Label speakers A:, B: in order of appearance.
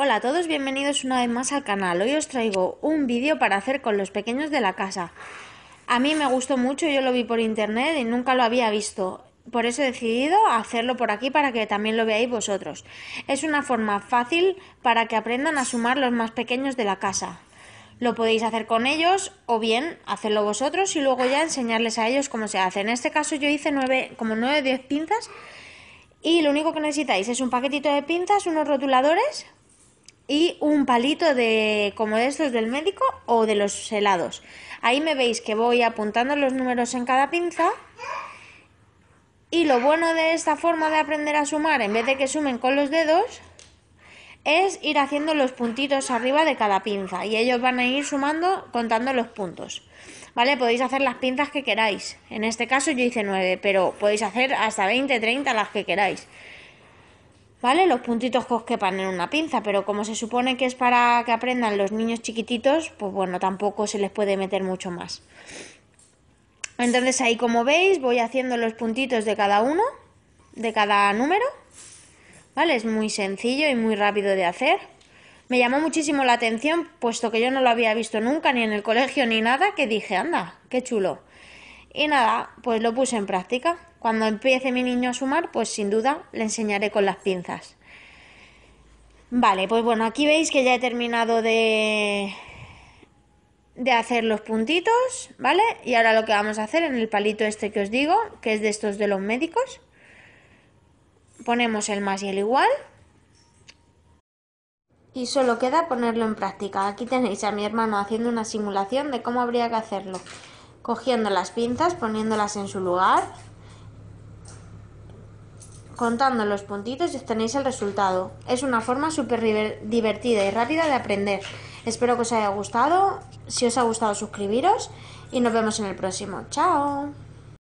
A: Hola a todos, bienvenidos una vez más al canal. Hoy os traigo un vídeo para hacer con los pequeños de la casa. A mí me gustó mucho, yo lo vi por internet y nunca lo había visto. Por eso he decidido hacerlo por aquí para que también lo veáis vosotros. Es una forma fácil para que aprendan a sumar los más pequeños de la casa. Lo podéis hacer con ellos o bien hacerlo vosotros y luego ya enseñarles a ellos cómo se hace. En este caso yo hice 9, como 9 o 10 pinzas y lo único que necesitáis es un paquetito de pinzas, unos rotuladores, y un palito de como de estos del médico o de los helados. Ahí me veis que voy apuntando los números en cada pinza. Y lo bueno de esta forma de aprender a sumar, en vez de que sumen con los dedos, es ir haciendo los puntitos arriba de cada pinza y ellos van a ir sumando contando los puntos. ¿Vale? Podéis hacer las pinzas que queráis. En este caso yo hice 9, pero podéis hacer hasta 20, 30 las que queráis. ¿Vale? Los puntitos que os quepan en una pinza, pero como se supone que es para que aprendan los niños chiquititos, pues bueno, tampoco se les puede meter mucho más. Entonces ahí como veis voy haciendo los puntitos de cada uno, de cada número. ¿Vale? Es muy sencillo y muy rápido de hacer. Me llamó muchísimo la atención, puesto que yo no lo había visto nunca, ni en el colegio, ni nada, que dije, anda, qué chulo. Y nada, pues lo puse en práctica. Cuando empiece mi niño a sumar, pues sin duda le enseñaré con las pinzas. Vale, pues bueno, aquí veis que ya he terminado de, de hacer los puntitos, ¿vale? Y ahora lo que vamos a hacer en el palito este que os digo, que es de estos de los médicos, ponemos el más y el igual. Y solo queda ponerlo en práctica. Aquí tenéis a mi hermano haciendo una simulación de cómo habría que hacerlo. Cogiendo las pinzas, poniéndolas en su lugar, Contando los puntitos y tenéis el resultado. Es una forma súper divertida y rápida de aprender. Espero que os haya gustado. Si os ha gustado suscribiros y nos vemos en el próximo. Chao.